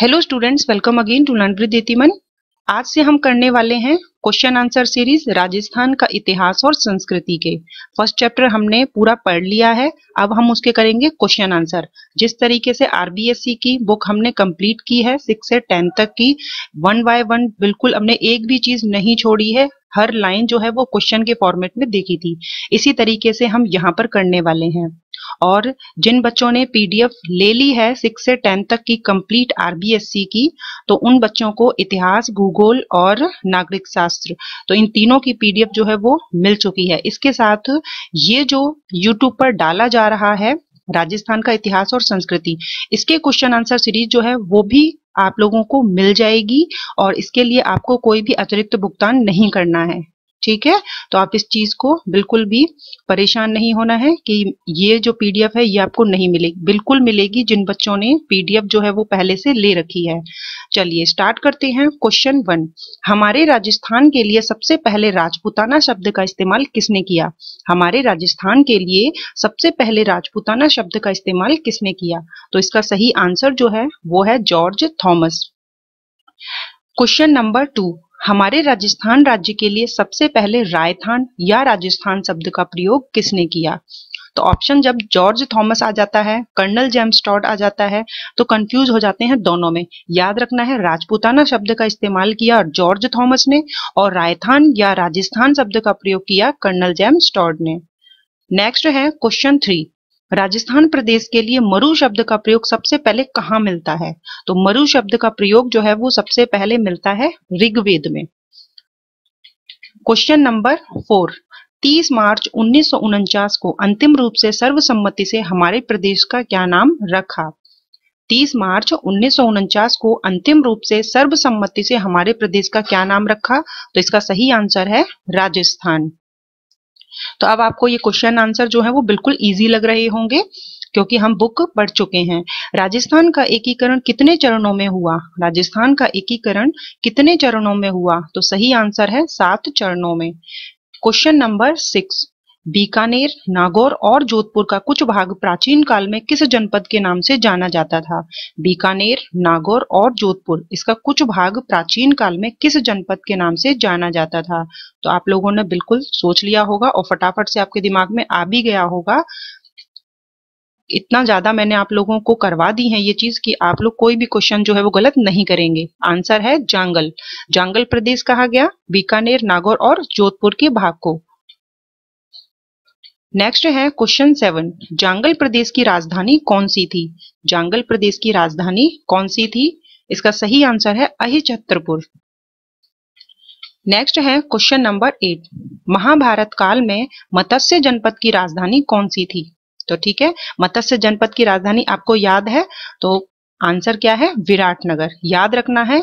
Hello students welcome again to learn with Yatiman आज से हम करने वाले हैं क्वेश्चन आंसर सीरीज राजस्थान का इतिहास और संस्कृति के फर्स्ट चैप्टर हमने पूरा पढ़ लिया है अब हम उसके करेंगे क्वेश्चन आंसर जिस तरीके से आरबीएससी की बुक हमने कंप्लीट की है सिक्स से टेन तक की वन बाय वन बिल्कुल हमने एक भी चीज नहीं छोड़ी है हर लाइन जो है वो क्वेश्चन के फॉर्मेट में देखी थी इसी तरीके से हम यहाँ पर करने वाले हैं और जिन बच्चों ने पीडीएफ ले ली है सिक्स से टेन तक की कंप्लीट आरबीएससी की तो उन बच्चों को इतिहास भूगोल और नागरिक शास्त्र तो इन तीनों की पीडीएफ जो है वो मिल चुकी है इसके साथ ये जो यूट्यूब पर डाला जा रहा है राजस्थान का इतिहास और संस्कृति इसके क्वेश्चन आंसर सीरीज जो है वो भी आप लोगों को मिल जाएगी और इसके लिए आपको कोई भी अतिरिक्त भुगतान नहीं करना है ठीक है तो आप इस चीज को बिल्कुल भी परेशान नहीं होना है कि ये जो पीडीएफ है ये आपको नहीं मिलेगी बिल्कुल मिलेगी जिन बच्चों ने पीडीएफ जो है वो पहले से ले रखी है चलिए स्टार्ट करते हैं क्वेश्चन वन हमारे राजस्थान के लिए सबसे पहले राजपुताना शब्द का इस्तेमाल किसने किया हमारे राजस्थान के लिए सबसे पहले राजपुताना शब्द का इस्तेमाल किसने किया तो इसका सही आंसर जो है वो है George Thomas question number two हमारे राजस्थान राज्य के लिए सबसे पहले रायथान या राजस्थान शब्द का प्रयोग किसने किया तो ऑप्शन जब जॉर्ज थॉमस आ जाता है कर्नल जेम्स टॉड आ जाता है तो कंफ्यूज हो जाते हैं दोनों में याद रखना है राजपूताना शब्द का इस्तेमाल किया जॉर्ज थॉमस ने और रायथान या राजस्थान शब्द का प्रयोग किया कर्नल जेम्स टॉड ने नेक्स्ट है क्वेश्चन थ्री राजस्थान प्रदेश के लिए मरु शब्द का प्रयोग सबसे पहले कहाँ मिलता है तो मरु शब्द का प्रयोग जो है वो सबसे पहले मिलता है ऋग्वेद में क्वेश्चन नंबर फोर 30 मार्च उन्नीस को अंतिम रूप से सर्वसम्मति से हमारे प्रदेश का क्या नाम रखा 30 मार्च उन्नीस को अंतिम रूप से सर्वसम्मति से हमारे प्रदेश का क्या नाम रखा तो इसका सही आंसर है राजस्थान तो अब आपको ये क्वेश्चन आंसर जो है वो बिल्कुल ईजी लग रहे होंगे क्योंकि हम बुक पढ़ चुके हैं राजस्थान का एकीकरण कितने चरणों में हुआ राजस्थान का एकीकरण कितने चरणों में हुआ तो सही आंसर है सात चरणों में question number six Bikaner Nagaur और जोधपुर का कुछ भाग प्राचीन काल में किस जनपद के नाम से जाना जाता था बीकानेर नागौर और जोधपुर इसका कुछ भाग प्राचीन काल में किस जनपद के नाम से जाना जाता था तो आप लोगों ने बिल्कुल सोच लिया होगा और फटाफट से आपके दिमाग में आ भी गया होगा इतना ज्यादा मैंने आप लोगों को करवा दी है ये चीज कि आप लोग कोई भी क्वेश्चन जो है वो गलत नहीं करेंगे आंसर है जांगल जांगल प्रदेश कहा गया बीकानेर नागौर और जोधपुर के भाग को नेक्स्ट है क्वेश्चन सेवन जांगल प्रदेश की राजधानी कौन सी थी जांगल प्रदेश की राजधानी कौन सी थी इसका सही आंसर है अहिछत्रपुर नेक्स्ट है क्वेश्चन नंबर एट महाभारत काल में मत्स्य जनपद की राजधानी कौन सी थी तो ठीक है मत्स्य जनपद की राजधानी आपको याद है तो आंसर क्या है विराटनगर याद रखना है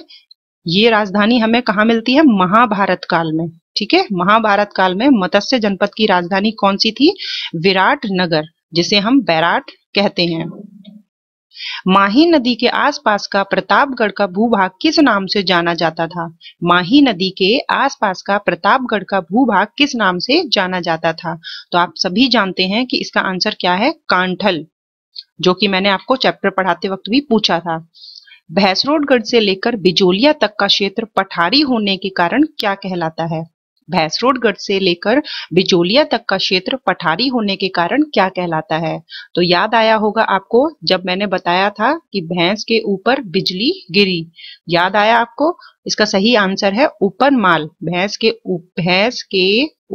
ये राजधानी हमें कहा मिलती है महाभारत काल में ठीक है महाभारत काल में मत्स्य जनपद की राजधानी कौन सी थी विराट नगर जिसे हम बैराट कहते हैं माही नदी के आसपास का प्रतापगढ़ का भूभाग किस नाम से जाना जाता था माही नदी के आसपास का प्रतापगढ़ का भूभाग किस नाम से जाना जाता था तो आप सभी जानते हैं कि इसका आंसर क्या है कांठल जो कि मैंने आपको चैप्टर पढ़ाते वक्त भी पूछा था भैंसरोडगढ़ से लेकर बिजोलिया तक का क्षेत्र पठारी होने के कारण क्या कहलाता है भैंसरोड से लेकर बिजोलिया तक का क्षेत्र पठारी होने के कारण क्या कहलाता है तो याद आया होगा आपको जब मैंने बताया था कि भैंस के ऊपर बिजली गिरी याद आया आपको इसका सही आंसर है ऊपर माल भैंस के भैंस के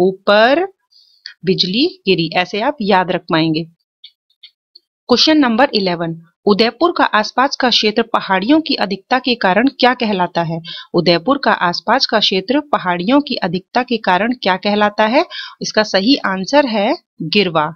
ऊपर बिजली गिरी ऐसे आप याद रख पाएंगे क्वेश्चन नंबर इलेवन उदयपुर का आसपास का क्षेत्र पहाड़ियों की अधिकता के कारण क्या कहलाता है उदयपुर का आसपास का क्षेत्र पहाड़ियों की अधिकता के कारण क्या कहलाता है इसका सही आंसर है गिरवा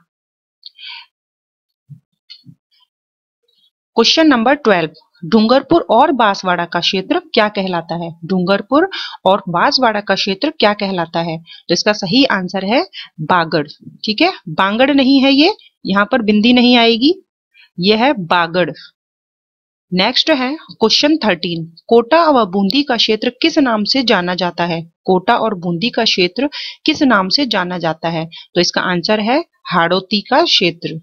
क्वेश्चन नंबर ट्वेल्व डूंगरपुर और बांसवाड़ा का क्षेत्र क्या कहलाता है डूंगरपुर और बांसवाड़ा का क्षेत्र क्या कहलाता है तो इसका सही आंसर है बागड़ ठीक है बांगड़ नहीं है ये यहाँ पर बिंदी नहीं आएगी यह है बागड़ नेक्स्ट है क्वेश्चन थर्टीन कोटा व बूंदी का क्षेत्र किस नाम से जाना जाता है कोटा और बूंदी का क्षेत्र किस नाम से जाना जाता है तो इसका आंसर है हाड़ोती का क्षेत्र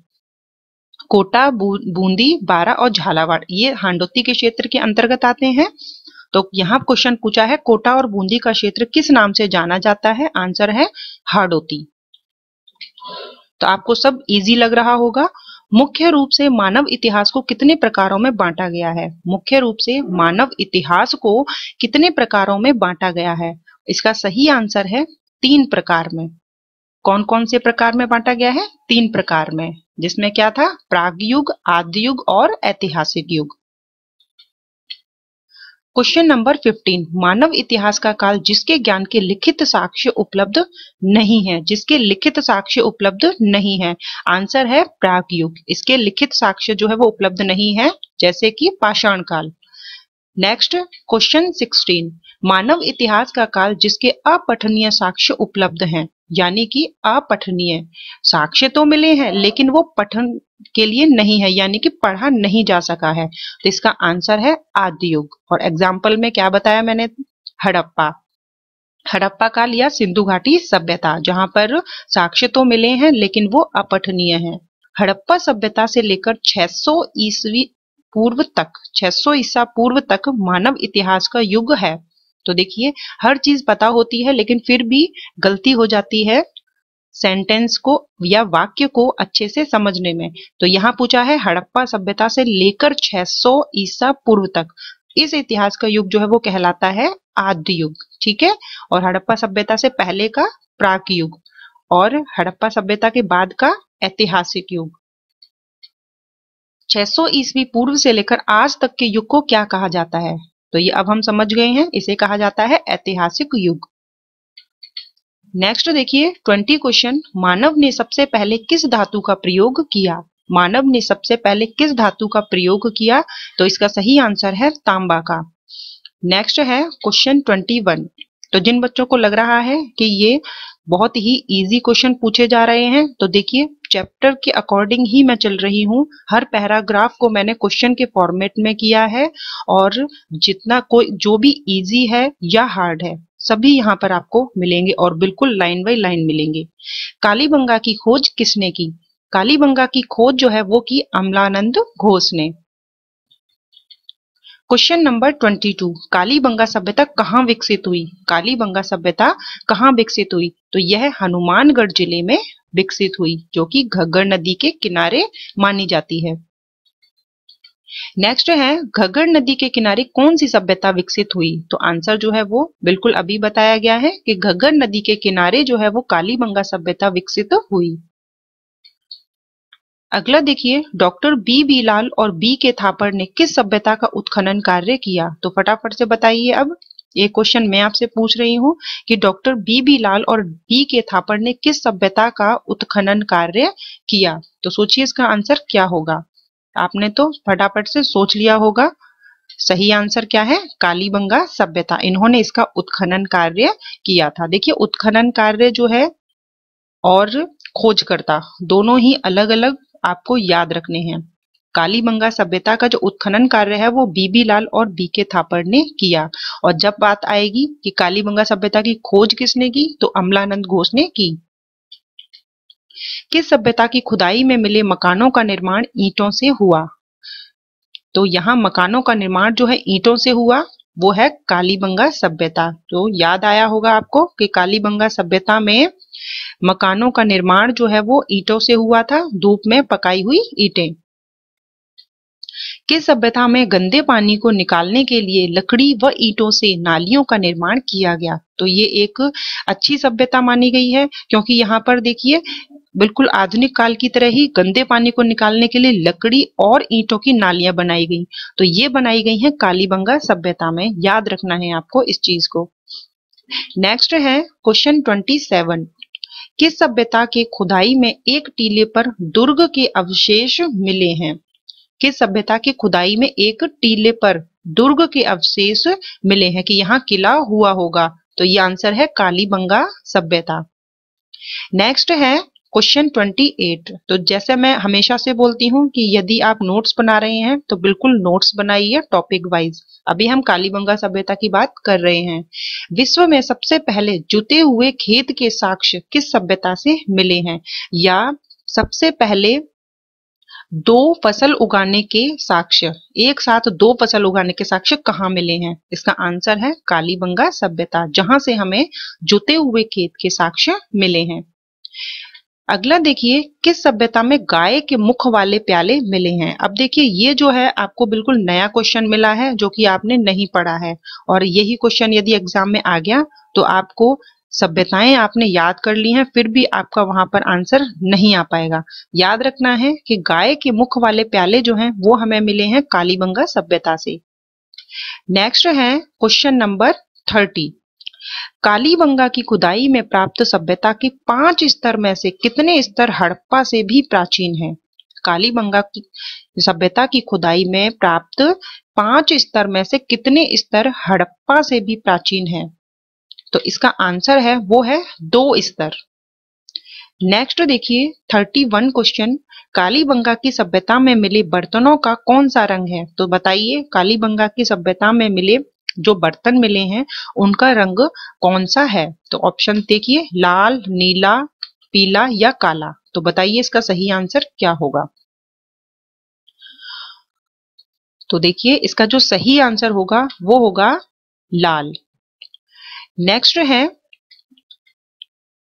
कोटा बूंदी बारा और झालावाड़ ये हांडोती के क्षेत्र के अंतर्गत आते हैं तो यहाँ क्वेश्चन पूछा है कोटा और बूंदी का क्षेत्र किस नाम से जाना जाता है आंसर है हाड़ोती तो आपको सब इजी लग रहा होगा मुख्य रूप से मानव इतिहास को कितने प्रकारों में बांटा गया है मुख्य रूप से मानव इतिहास को कितने प्रकारों में बांटा गया है इसका सही आंसर है तीन प्रकार में कौन कौन से प्रकार में बांटा गया है तीन प्रकार में जिसमें क्या था प्राग युग आदि युग और ऐतिहासिक युग क्वेश्चन नंबर 15 मानव इतिहास का काल जिसके ज्ञान के लिखित साक्ष्य उपलब्ध नहीं है जिसके लिखित साक्ष्य उपलब्ध नहीं है आंसर है प्राग युग इसके लिखित साक्ष्य जो है वो उपलब्ध नहीं है जैसे कि पाषाण काल नेक्स्ट क्वेश्चन 16 मानव इतिहास का काल जिसके अपठनीय साक्ष्य उपलब्ध हैं यानी कि अपठनीय साक्ष्य तो मिले हैं लेकिन वो पठन के लिए नहीं है यानी कि पढ़ा नहीं जा सका है तो इसका आंसर है आदि युग और एग्जाम्पल में क्या बताया मैंने हड़प्पा हड़प्पा का लिया सिंधु घाटी सभ्यता जहां पर साक्ष्य तो मिले हैं लेकिन वो अपठनीय है हड़प्पा सभ्यता से लेकर 600 ईस्वी पूर्व तक 600 ईसा पूर्व तक मानव इतिहास का युग है तो देखिए हर चीज पता होती है लेकिन फिर भी गलती हो जाती है सेंटेंस को या वाक्य को अच्छे से समझने में तो यहाँ पूछा है हड़प्पा सभ्यता से लेकर 600 ईसा पूर्व तक इस इतिहास का युग जो है वो कहलाता है आद्य युग ठीक है और हड़प्पा सभ्यता से पहले का प्राक युग और हड़प्पा सभ्यता के बाद का ऐतिहासिक युग 600 ईसवी पूर्व से लेकर आज तक के युग को क्या कहा जाता है तो ये अब हम समझ गए हैं इसे कहा जाता है ऐतिहासिक युग नेक्स्ट देखिए ट्वेंटी क्वेश्चन मानव ने सबसे पहले किस धातु का प्रयोग किया मानव ने सबसे पहले किस धातु का प्रयोग किया तो इसका सही आंसर है तांबा का नेक्स्ट है क्वेश्चन ट्वेंटी वन तो जिन बच्चों को लग रहा है कि ये बहुत ही इजी क्वेश्चन पूछे जा रहे हैं तो देखिए चैप्टर के अकॉर्डिंग ही मैं चल रही हूँ हर पैराग्राफ को मैंने क्वेश्चन के फॉर्मेट में किया है और जितना कोई जो भी इजी है या हार्ड है सभी यहाँ पर आपको मिलेंगे और बिल्कुल लाइन बाई लाइन मिलेंगे कालीबंगा की खोज किसने की कालीबंगा की खोज जो है वो की अमलानंद घोष ने question number twenty two Kalibanga सभ्यता कहाँ विकसित हुई कालीबंगा सभ्यता कहाँ विकसित हुई तो यह हनुमानगढ़ जिले में विकसित हुई जो कि घग्गर नदी के किनारे मानी जाती है नेक्स्ट है घग्गर नदी के किनारे कौन सी सभ्यता विकसित हुई तो आंसर जो है वो बिल्कुल अभी बताया गया है कि घग्गर नदी के किनारे जो है वो कालीबंगा सभ्यता विकसित हुई अगला देखिए डॉक्टर बी बी लाल और बी के थापर ने किस सभ्यता का उत्खनन कार्य किया तो फटाफट से बताइए अब ये क्वेश्चन मैं आपसे पूछ रही हूँ कि डॉक्टर बी बी लाल और बी के थापर ने किस सभ्यता का उत्खनन कार्य किया तो सोचिए इसका आंसर क्या होगा आपने तो फटाफट से सोच लिया होगा सही आंसर क्या है कालीबंगा सभ्यता इन्होंने इसका उत्खनन कार्य किया था देखिए उत्खनन कार्य जो है और खोजकर्ता दोनों ही अलग अलग आपको याद रखने हैं काली बंगा सभ्यता का जो उत्खनन कार्य है वो बीबी लाल और बीके थापड़ ने किया और जब बात आएगी कि काली बंगा सभ्यता की खोज किसने की तो अमलानंद घोष ने की किस सभ्यता की खुदाई में मिले मकानों का निर्माण ईंटों से हुआ तो यहाँ मकानों का निर्माण जो है ईंटों से हुआ वो है कालीबंगा सभ्यता तो याद आया होगा आपको कि कालीबंगा सभ्यता में मकानों का निर्माण जो है वो ईटों से हुआ था धूप में पकाई हुई ईटें किस सभ्यता में गंदे पानी को निकालने के लिए लकड़ी व ईटों से नालियों का निर्माण किया गया तो ये एक अच्छी सभ्यता मानी गई है क्योंकि यहाँ पर देखिए बिल्कुल आधुनिक काल की तरह ही गंदे पानी को निकालने के लिए लकड़ी और ईंटों की नालियां बनाई गई तो ये बनाई गई हैं कालीबंगा सभ्यता में याद रखना है आपको इस चीज को नेक्स्ट है क्वेश्चन ट्वेंटी सेवन किस सभ्यता की खुदाई में एक टीले पर दुर्ग के अवशेष मिले हैं किस सभ्यता की खुदाई में एक टीले पर दुर्ग के अवशेष मिले हैं कि यहाँ किला हुआ होगा तो ये आंसर है कालीबंगा सभ्यता नेक्स्ट है क्वेश्चन 28 तो जैसे मैं हमेशा से बोलती हूँ कि यदि आप नोट्स बना रहे हैं तो बिल्कुल नोट्स बनाइए टॉपिक वाइज अभी हम कालीबंगा सभ्यता की बात कर रहे हैं विश्व में सबसे पहले जुते हुए खेत के साक्ष्य किस सभ्यता से मिले हैं या सबसे पहले दो फसल उगाने के साक्ष्य एक साथ दो फसल उगाने के साक्ष्य कहाँ मिले हैं इसका आंसर है कालीबंगा सभ्यता जहां से हमें जुते हुए खेत के साक्ष्य मिले हैं अगला देखिए किस सभ्यता में गाय के मुख वाले प्याले मिले हैं अब देखिए ये जो है आपको बिल्कुल नया क्वेश्चन मिला है जो कि आपने नहीं पढ़ा है और यही क्वेश्चन यदि एग्जाम में आ गया तो आपको सभ्यताएं आपने याद कर ली हैं फिर भी आपका वहां पर आंसर नहीं आ पाएगा याद रखना है कि गाय के मुख वाले प्याले जो है वो हमें मिले हैं कालीबंगा सभ्यता से नेक्स्ट है क्वेश्चन नंबर थर्टी कालीबंगा की खुदाई में प्राप्त सभ्यता के पांच स्तर में से कितने स्तर हड़प्पा से भी प्राचीन हैं? कालीबंगा की सभ्यता की खुदाई में प्राप्त पांच स्तर में से कितने स्तर हड़प्पा से भी प्राचीन हैं? तो इसका आंसर है वो है दो स्तर नेक्स्ट देखिए थर्टी वन क्वेश्चन कालीबंगा की सभ्यता में मिले बर्तनों का कौन सा रंग है तो बताइए कालीबंगा की सभ्यता में मिले जो बर्तन मिले हैं उनका रंग कौन सा है तो ऑप्शन देखिए लाल नीला पीला या काला तो बताइए इसका सही आंसर क्या होगा तो देखिए इसका जो सही आंसर होगा वो होगा लाल नेक्स्ट है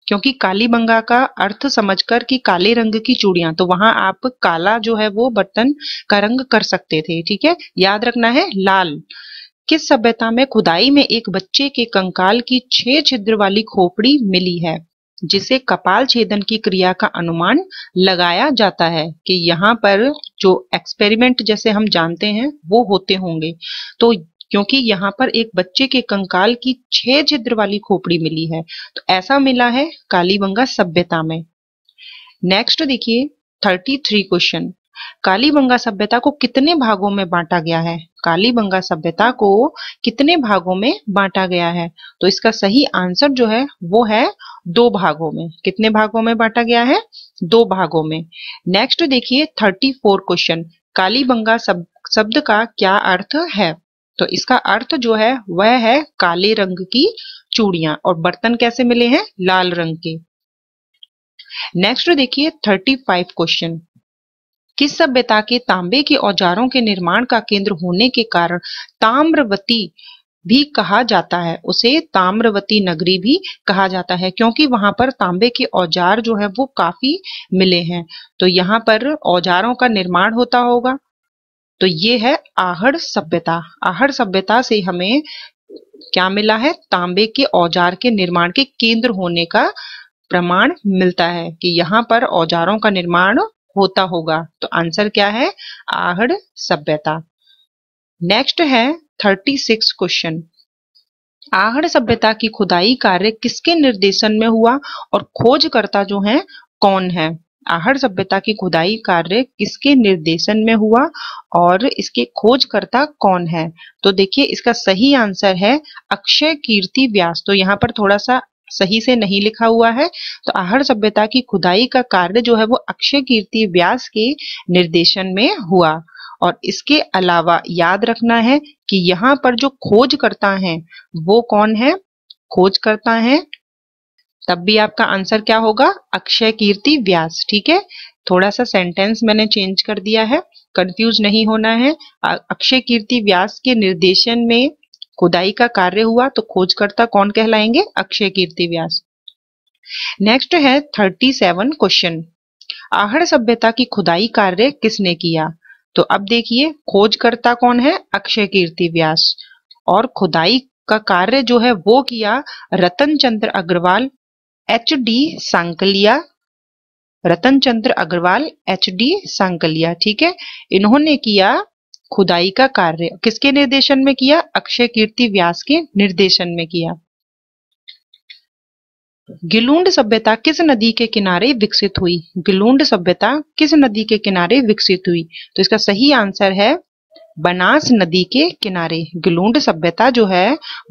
क्योंकि काली बंगा का अर्थ समझकर कि काले रंग की चूड़ियां तो वहां आप काला जो है वो बर्तन का रंग कर सकते थे ठीक है याद रखना है लाल किस सभ्यता में खुदाई में एक बच्चे के कंकाल की छह छिद्र वाली खोपड़ी मिली है जिसे कपाल छेदन की क्रिया का अनुमान लगाया जाता है कि यहाँ पर जो एक्सपेरिमेंट जैसे हम जानते हैं वो होते होंगे तो क्योंकि यहाँ पर एक बच्चे के कंकाल की छह छिद्र वाली खोपड़ी मिली है तो ऐसा मिला है कालीबंगा सभ्यता में नेक्स्ट देखिए थर्टी थ्री क्वेश्चन कालीबंगा सभ्यता को कितने भागों में बांटा गया है कालीबंगा सभ्यता को कितने भागों में बांटा गया है तो इसका सही आंसर जो है वो है दो भागों में कितने भागों में बांटा गया है दो भागों में नेक्स्ट देखिए थर्टी फोर क्वेश्चन कालीबंगा सब शब्द का क्या अर्थ है तो इसका अर्थ जो है वह है काले रंग की चूड़ियां और बर्तन कैसे मिले हैं लाल रंग के नेक्स्ट देखिए थर्टी फाइव क्वेश्चन किस सभ्यता के तांबे के औजारों के निर्माण का केंद्र होने के कारण ताम्रवती भी कहा जाता है उसे ताम्रवती नगरी भी कहा जाता है क्योंकि वहां पर तांबे के औजार जो है वो काफी मिले हैं तो यहाँ पर औजारों का निर्माण होता होगा तो ये है आहड़ सभ्यता आहड़ सभ्यता से हमें क्या मिला है तांबे के औजार के निर्माण के केंद्र होने का प्रमाण मिलता है कि यहाँ पर औजारों का निर्माण होता होगा तो आंसर क्या है आहड़ सभ्यता नेक्स्ट है थर्टी सिक्स क्वेश्चन आहड़ सभ्यता की खुदाई कार्य किसके निर्देशन में हुआ और खोजकर्ता जो है कौन है आहड़ सभ्यता की खुदाई कार्य किसके निर्देशन में हुआ और इसके खोजकर्ता कौन है तो देखिए इसका सही आंसर है अक्षय कीर्ति व्यास तो यहाँ पर थोड़ा सा सही से नहीं लिखा हुआ है तो आहर सभ्यता की खुदाई का कार्य जो है वो अक्षय कीर्ति व्यास के निर्देशन में हुआ और इसके अलावा याद रखना है कि यहाँ पर जो खोज करता है वो कौन है खोज करता है तब भी आपका आंसर क्या होगा अक्षय कीर्ति व्यास ठीक है थोड़ा सा सेंटेंस मैंने चेंज कर दिया है कंफ्यूज नहीं होना है अक्षय कीर्ति व्यास के निर्देशन में खुदाई का कार्य हुआ तो खोजकर्ता कौन कहलाएंगे अक्षय कीर्ति व्यास नेक्स्ट है थर्टी सेवन क्वेश्चन आहड़ सभ्यता की खुदाई कार्य किसने किया तो अब देखिए खोजकर्ता कौन है अक्षय कीर्ति व्यास और खुदाई का कार्य जो है वो किया Ratan Chandra Agrawal H D Sankalia Ratan Chandra Agrawal H D Sankalia ठीक है इन्होंने किया खुदाई का कार्य किसके निर्देशन में किया अक्षय कीर्ति व्यास के निर्देशन में किया गिलुंड सभ्यता किस नदी के किनारे विकसित हुई गिलुंड सभ्यता किस नदी के किनारे विकसित हुई तो इसका सही आंसर है बनास नदी के किनारे गिलूंड सभ्यता जो है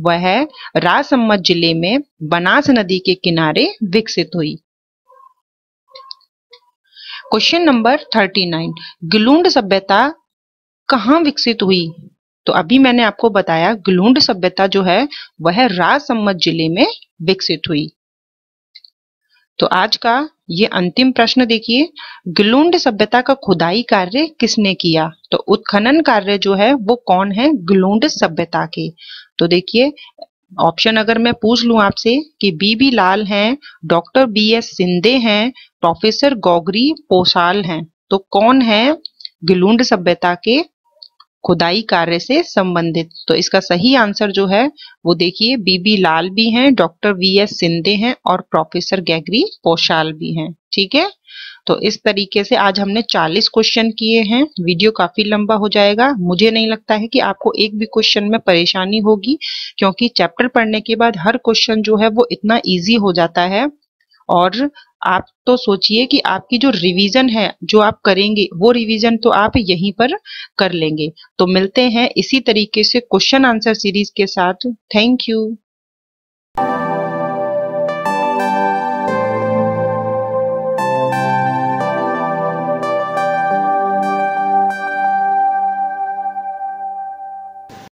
वह राजसम्मत जिले में बनास नदी के किनारे विकसित हुई question number thirty nine Gilund सभ्यता कहाँ विकसित हुई तो अभी मैंने आपको बताया ग्लूंड सभ्यता जो है वह राजसम्मत जिले में विकसित हुई तो आज का ये अंतिम प्रश्न देखिए ग्लूंड सभ्यता का खुदाई कार्य किसने किया तो उत्खनन कार्य जो है वो कौन है ग्लूंड सभ्यता के तो देखिए ऑप्शन अगर मैं पूछ लूं आपसे कि बी बी लाल हैं डॉक्टर बी एस सिंधे हैं प्रोफेसर गोगरी पोसाल हैं तो कौन है गिलूंड सभ्यता के खुदाई कार्य से संबंधित तो इसका सही आंसर जो है वो देखिए बीबी लाल भी हैं डॉक्टर वी एस सिंधे हैं और प्रोफेसर गैगरी पोशाल भी हैं ठीक है तो इस तरीके से आज हमने 40 क्वेश्चन किए हैं वीडियो काफी लंबा हो जाएगा मुझे नहीं लगता है कि आपको एक भी क्वेश्चन में परेशानी होगी क्योंकि चैप्टर पढ़ने के बाद हर क्वेश्चन जो है वो इतना ईजी हो जाता है और आप तो सोचिए कि आपकी जो रिवीजन है जो आप करेंगे वो रिवीजन तो आप यहीं पर कर लेंगे तो मिलते हैं इसी तरीके से क्वेश्चन आंसर सीरीज के साथ थैंक यू